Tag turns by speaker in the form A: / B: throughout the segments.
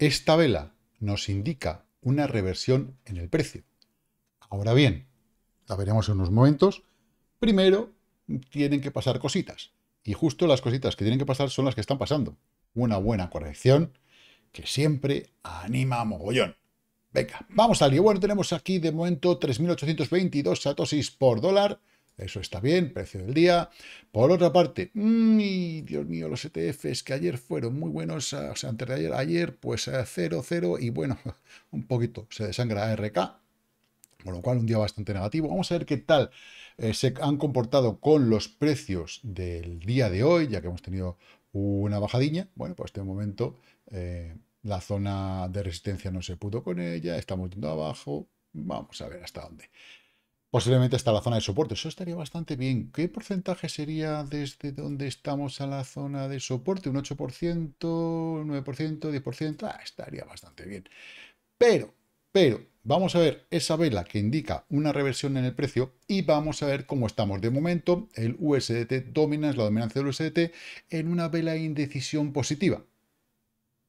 A: Esta vela nos indica una reversión en el precio. Ahora bien, la veremos en unos momentos, primero tienen que pasar cositas. Y justo las cositas que tienen que pasar son las que están pasando. Una buena corrección que siempre anima a mogollón. Venga, vamos al lío. Bueno, tenemos aquí de momento 3.822 satosis por dólar. Eso está bien, precio del día. Por otra parte, mm, Dios mío, los ETFs que ayer fueron muy buenos, ah, o sea, antes de ayer, ayer pues 0, ah, 0 y bueno, un poquito se desangra ARK, con lo cual un día bastante negativo. Vamos a ver qué tal eh, se han comportado con los precios del día de hoy, ya que hemos tenido una bajadilla Bueno, pues de momento eh, la zona de resistencia no se pudo con ella, estamos yendo abajo, vamos a ver hasta dónde. Posiblemente hasta la zona de soporte. Eso estaría bastante bien. ¿Qué porcentaje sería desde donde estamos a la zona de soporte? ¿Un 8%? ¿Un 9%? ¿10%? Ah, estaría bastante bien. Pero, pero, vamos a ver esa vela que indica una reversión en el precio y vamos a ver cómo estamos de momento. El USDT domina, es la dominancia del USDT, en una vela indecisión positiva.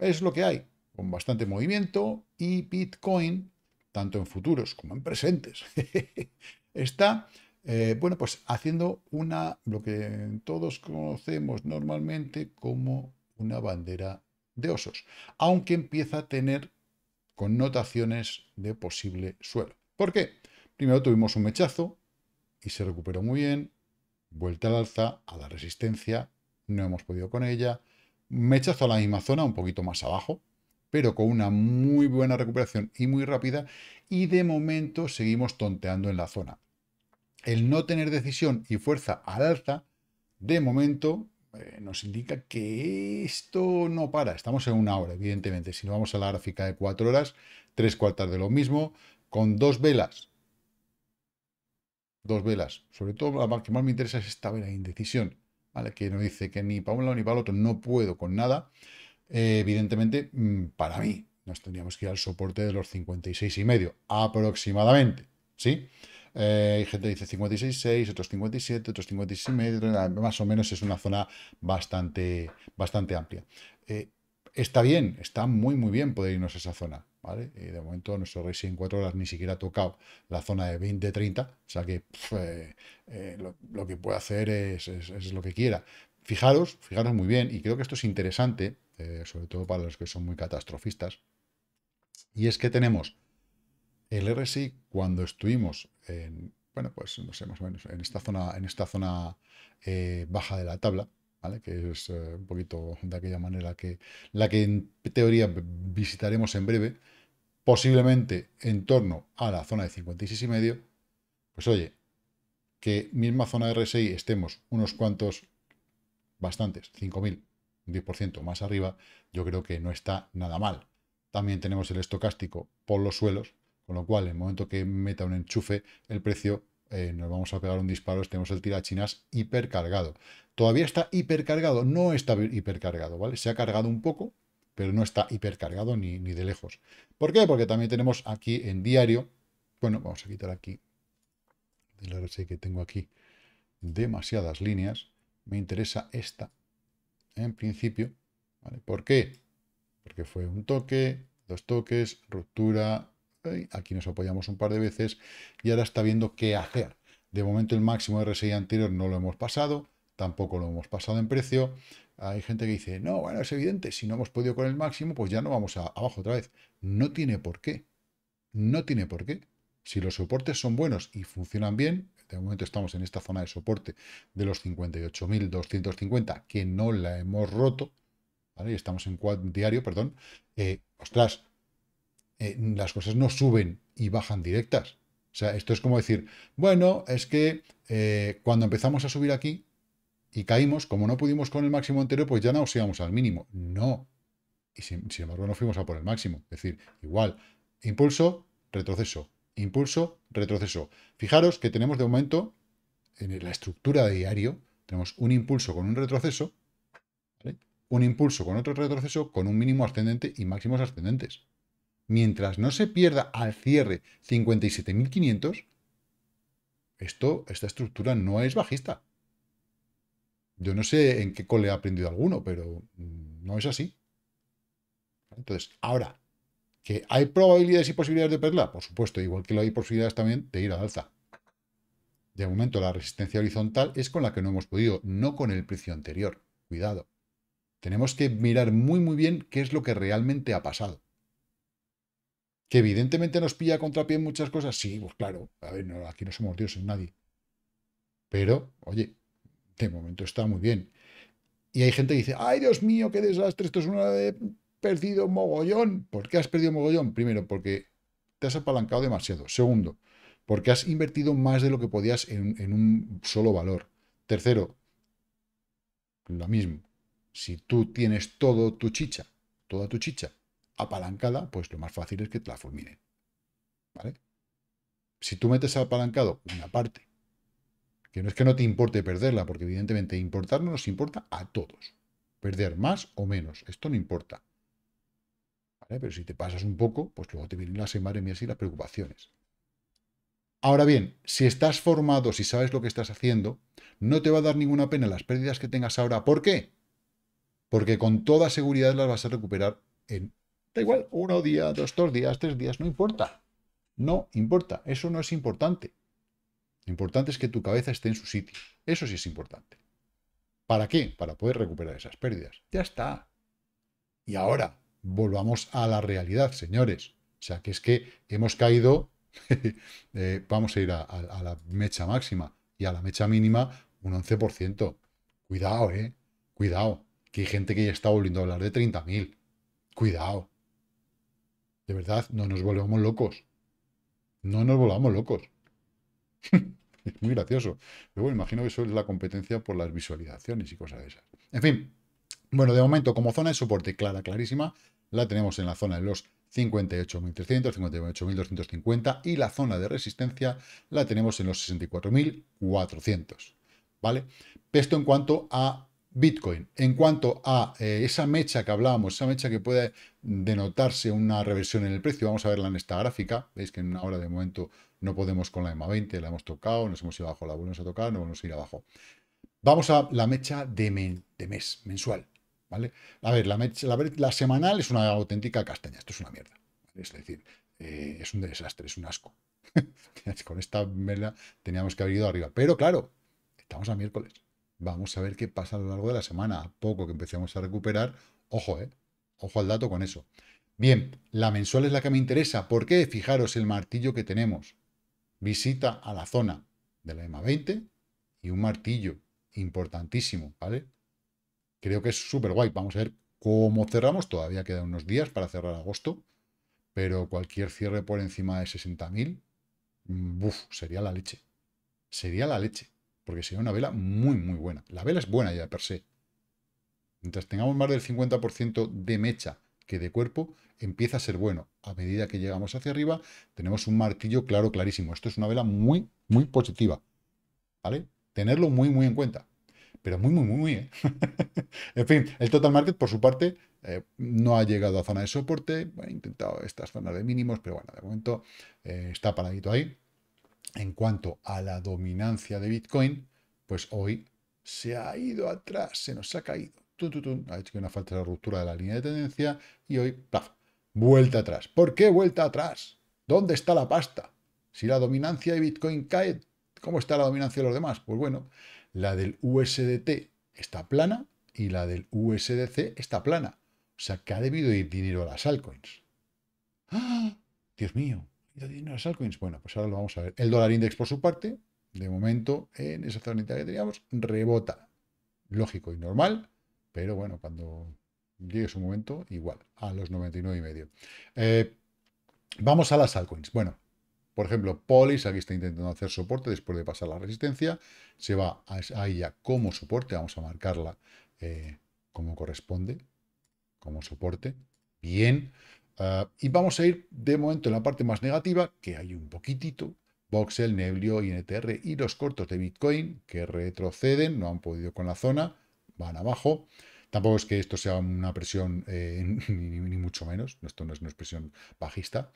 A: Es lo que hay, con bastante movimiento y Bitcoin tanto en futuros como en presentes, está eh, bueno, pues haciendo una, lo que todos conocemos normalmente como una bandera de osos, aunque empieza a tener connotaciones de posible suelo. ¿Por qué? Primero tuvimos un mechazo y se recuperó muy bien, vuelta al alza, a la resistencia, no hemos podido con ella, mechazo a la misma zona, un poquito más abajo, pero con una muy buena recuperación y muy rápida, y de momento seguimos tonteando en la zona. El no tener decisión y fuerza al alza, de momento, eh, nos indica que esto no para. Estamos en una hora, evidentemente. Si no vamos a la gráfica de cuatro horas, tres cuartas de lo mismo, con dos velas. Dos velas. Sobre todo la que más me interesa es esta vela, indecisión. ¿vale? Que nos dice que ni para un lado ni para el otro no puedo con nada. Eh, evidentemente, mm, para mí, nos tendríamos que ir al soporte de los 56 y medio, aproximadamente, ¿sí? Eh, hay gente que dice 56,6, otros 57, otros 56 más o menos es una zona bastante, bastante amplia. Eh, está bien, está muy, muy bien poder irnos a esa zona, ¿vale? de momento nuestro Racing en cuatro horas ni siquiera ha tocado la zona de 20-30, o sea que lo, que puede hacer es, lo que quiera. Fijaros, fijaros muy bien, y creo que esto es interesante, eh, sobre todo para los que son muy catastrofistas. Y es que tenemos el RSI cuando estuvimos en, bueno, pues no sé, más menos, en esta zona, en esta zona eh, baja de la tabla, ¿vale? que es eh, un poquito de aquella manera que la que en teoría visitaremos en breve, posiblemente en torno a la zona de 56,5. y medio, pues oye, que misma zona de RSI estemos unos cuantos, bastantes, 5000 10% más arriba, yo creo que no está nada mal. También tenemos el estocástico por los suelos, con lo cual en el momento que meta un enchufe, el precio eh, nos vamos a pegar un disparo. Tenemos el tirachinas hipercargado. Todavía está hipercargado, no está hipercargado, ¿vale? Se ha cargado un poco, pero no está hipercargado ni, ni de lejos. ¿Por qué? Porque también tenemos aquí en diario, bueno, vamos a quitar aquí, de la que tengo aquí demasiadas líneas, me interesa esta en principio. ¿vale? ¿Por qué? Porque fue un toque, dos toques, ruptura, aquí nos apoyamos un par de veces y ahora está viendo qué hacer. De momento el máximo de RSI anterior no lo hemos pasado, tampoco lo hemos pasado en precio. Hay gente que dice, no, bueno, es evidente, si no hemos podido con el máximo, pues ya no vamos a, abajo otra vez. No tiene por qué. No tiene por qué. Si los soportes son buenos y funcionan bien, de momento estamos en esta zona de soporte de los 58.250, que no la hemos roto, Y estamos en diario, perdón. Eh, ostras, eh, las cosas no suben y bajan directas. O sea, esto es como decir, bueno, es que eh, cuando empezamos a subir aquí y caímos, como no pudimos con el máximo anterior, pues ya os íbamos al mínimo. No. Y sin embargo, no fuimos a por el máximo. Es decir, igual, impulso, retroceso, impulso, retroceso. Fijaros que tenemos de momento, en la estructura de diario, tenemos un impulso con un retroceso, un impulso con otro retroceso, con un mínimo ascendente y máximos ascendentes. Mientras no se pierda al cierre 57.500, esto, esta estructura no es bajista. Yo no sé en qué cole ha aprendido alguno, pero mm, no es así. Entonces, ahora, ¿Que hay probabilidades y posibilidades de perla? Por supuesto, igual que lo hay posibilidades también de ir al alza. De momento, la resistencia horizontal es con la que no hemos podido, no con el precio anterior. Cuidado. Tenemos que mirar muy, muy bien qué es lo que realmente ha pasado. Que evidentemente nos pilla contrapié en muchas cosas. Sí, pues claro. A ver, aquí no somos dioses nadie. Pero, oye, de momento está muy bien. Y hay gente que dice, ay Dios mío, qué desastre, esto es una de perdido mogollón. ¿Por qué has perdido mogollón? Primero, porque te has apalancado demasiado. Segundo, porque has invertido más de lo que podías en, un solo valor. Tercero, lo mismo. Si tú tienes todo tu chicha, toda tu chicha apalancada, pues lo más fácil es que te la fulminen. ¿Vale? Si tú metes apalancado una parte, que no es que no te importe perderla, porque evidentemente importarnos nos importa a todos. Perder más o menos, esto no importa. Pero si te pasas un poco, pues luego te vienen las mías y las preocupaciones. Ahora bien, si estás formado, si sabes lo que estás haciendo, no te va a dar ninguna pena las pérdidas que tengas ahora. ¿Por qué? Porque con toda seguridad las vas a recuperar en, da igual, uno día, dos, dos días, tres días, no importa. No importa, eso no es importante. Lo importante es que tu cabeza esté en su sitio. Eso sí es importante. ¿Para qué? Para poder recuperar esas pérdidas. Ya está. Y ahora, volvamos a la realidad, señores. O sea, que es que hemos caído, eh, vamos a ir a, la mecha máxima y a la mecha mínima un 11%. Cuidado, ¿eh? Cuidado, que hay gente que ya está volviendo a hablar de 30.000. Cuidado. De verdad, no nos volvamos locos. No nos volvamos locos. es muy gracioso. Bueno, imagino que eso es la competencia por las visualizaciones y cosas de esas. En fin, bueno, de momento, como zona de soporte clara, clarísima, la tenemos en la zona de los 58.300, 58.250 y la zona de resistencia la tenemos en los 64.400, ¿vale? Esto en cuanto a Bitcoin. En cuanto a eh, esa mecha que hablábamos, esa mecha que puede denotarse una reversión en el precio, vamos a verla en esta gráfica, veis que en una hora de momento no podemos con la EMA 20, la hemos tocado, nos hemos ido abajo, la volvemos a tocar, no volvemos a ir abajo. Vamos a la mecha de, de mes, mensual. ¿vale? A ver, la, semanal es una auténtica castaña, esto es una mierda. Es decir, eh, es un desastre, es un asco. Con esta vela teníamos que haber ido arriba. Pero claro, estamos a miércoles. Vamos a ver qué pasa a lo largo de la semana. A poco que empecemos a recuperar, ojo, ¿eh? Ojo al dato con eso. Bien, la mensual es la que me interesa. ¿Por qué? Fijaros el martillo que tenemos. Visita a la zona de la EMA 20 y un martillo importantísimo, ¿vale? creo que es súper guay. Vamos a ver cómo cerramos. Todavía quedan unos días para cerrar agosto, pero cualquier cierre por encima de 60.000, mm, sería la leche. Sería la leche, porque sería una vela muy, muy buena. La vela es buena ya per se. Mientras tengamos más del 50% de mecha que de cuerpo, empieza a ser bueno. A medida que llegamos hacia arriba, tenemos un martillo claro, clarísimo. Esto es una vela muy, muy positiva. ¿Vale? Tenerlo muy, muy en cuenta pero muy, muy, muy, ¿eh? en fin, el total market, por su parte, eh, no ha llegado a zona de soporte, ha intentado estas zonas de mínimos, pero bueno, de momento eh, está paradito ahí. En cuanto a la dominancia de Bitcoin, pues hoy se ha ido atrás, se nos ha caído. Ha hecho una falta de ruptura de la línea de tendencia y hoy, ¡paf! vuelta atrás. ¿Por qué vuelta atrás? ¿Dónde está la pasta? Si la dominancia de Bitcoin cae, ¿cómo está la dominancia de los demás? Pues bueno, la del USDT está plana y la del USDC está plana. O sea, que ha debido ir dinero a las altcoins. ¡Ah! Dios mío, dinero a las altcoins. Bueno, pues ahora lo vamos a ver. El dólar index, por su parte, de momento, en esa zona que teníamos, rebota. Lógico y normal, pero bueno, cuando llegue su momento, igual, a los 99,5. y medio. Eh, vamos a las altcoins. Bueno, por ejemplo, Polis, aquí está intentando hacer soporte después de pasar la resistencia, se va a, ella como soporte, vamos a marcarla eh, como corresponde, como soporte, bien, ah, y vamos a ir de momento en la parte más negativa, que hay un poquitito, Voxel, Neblio, INTR y los cortos de Bitcoin, que retroceden, no han podido con la zona, van abajo, Tampoco es que esto sea una presión, eh, ni, ni, mucho menos, esto no es una expresión bajista,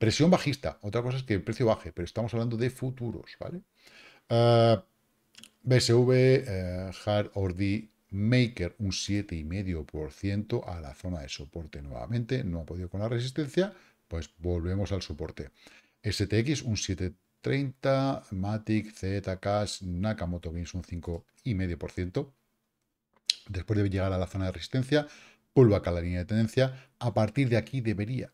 A: Presión bajista. Otra cosa es que el precio baje, pero estamos hablando de futuros, ¿vale? Ah, BSV, eh, Hard Ordi Maker, un 7,5% a la zona de soporte nuevamente. No ha podido con la resistencia, pues volvemos al soporte. STX, un 7,30%. Matic, ZK, Nakamoto Games, un 5,5%. Después de llegar a la zona de resistencia, vuelvo a la línea de tendencia. A partir de aquí debería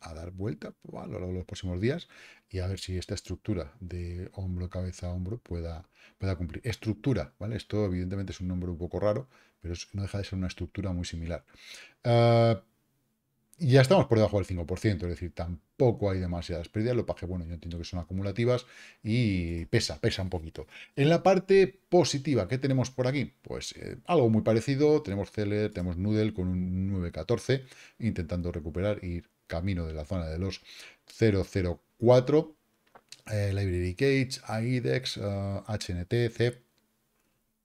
A: a dar vuelta pues, a lo largo de los próximos días y a ver si esta estructura de hombro, cabeza, hombro pueda, pueda cumplir. Estructura, ¿vale? Esto evidentemente es un nombre un poco raro, pero no deja de ser una estructura muy similar. Ah, ya estamos por debajo del 5%, es decir, tampoco hay demasiadas pérdidas. Lo que bueno, yo entiendo que son acumulativas y pesa, pesa un poquito. En la parte positiva, ¿qué tenemos por aquí? Pues eh, algo muy parecido, tenemos Celer, tenemos Noodle con un 9.14, intentando recuperar y ir camino de la zona de los 004. Eh, Library Cage, AIDEX, HNT, CEP,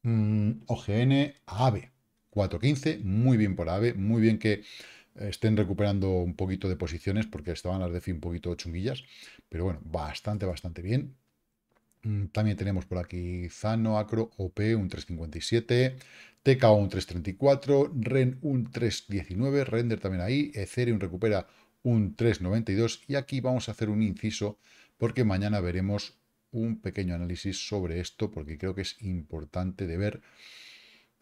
A: OGN, AVE. 4.15, muy bien por AVE, muy bien que estén recuperando un poquito de posiciones porque estaban las de fin un poquito chunguillas, pero bueno, bastante, bastante bien. Mm, también tenemos por aquí Zano, Acro, OP, un 357, TKO un 334, REN un 319, Render también ahí, Ethereum recupera un 3,92 y aquí vamos a hacer un inciso porque mañana veremos un pequeño análisis sobre esto porque creo que es importante de ver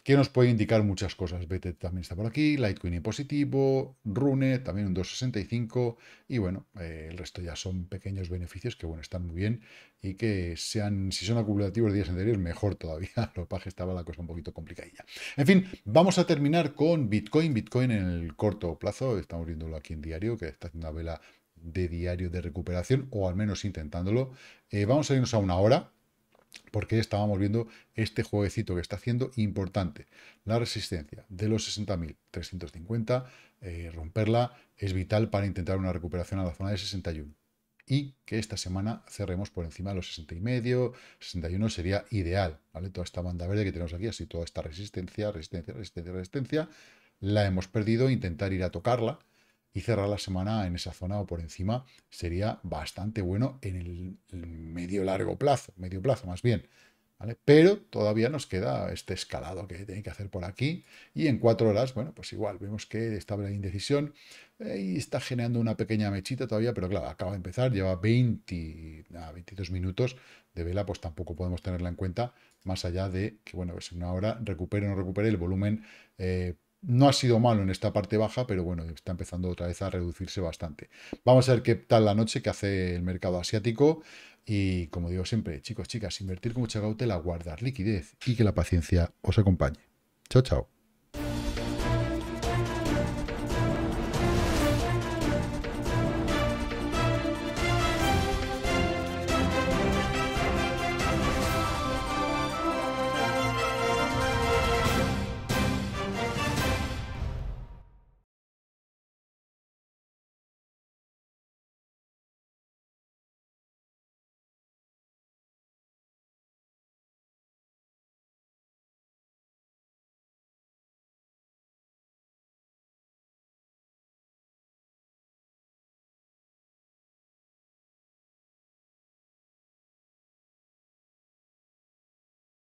A: que nos puede indicar muchas cosas. BT también está por aquí, Litecoin en positivo, Rune también un 2,65 y bueno, eh, el resto ya son pequeños beneficios que bueno, están muy bien y que sean, si son acumulativos días anteriores, mejor todavía. Lo paje estaba la cosa un poquito complicadilla. En fin, vamos a terminar con Bitcoin. Bitcoin en el corto plazo, estamos viéndolo aquí en diario, que está haciendo una vela de diario de recuperación, o al menos intentándolo. Eh, vamos a irnos a una hora, porque estábamos viendo este jueguecito que está haciendo importante. La resistencia de los 60.350, eh, romperla es vital para intentar una recuperación a la zona de 61. Y que esta semana cerremos por encima de los 60 y medio, 61 sería ideal, ¿vale? Toda esta banda verde que tenemos aquí, así toda esta resistencia, resistencia, resistencia, resistencia, la hemos perdido, intentar ir a tocarla, y cerrar la semana en esa zona o por encima sería bastante bueno en el, medio largo plazo, medio plazo más bien. ¿vale? Pero todavía nos queda este escalado que tiene que hacer por aquí y en cuatro horas, bueno, pues igual, vemos que está la indecisión eh, y está generando una pequeña mechita todavía, pero claro, acaba de empezar, lleva 20 a 22 minutos de vela, pues tampoco podemos tenerla en cuenta, más allá de que, bueno, pues en una hora recupere o no recupere el volumen eh, no ha sido malo en esta parte baja, pero bueno, está empezando otra vez a reducirse bastante. Vamos a ver qué tal la noche que hace el mercado asiático. Y como digo siempre, chicos, chicas, invertir con mucha cautela, guardar liquidez y que la paciencia os acompañe. Chao, chao.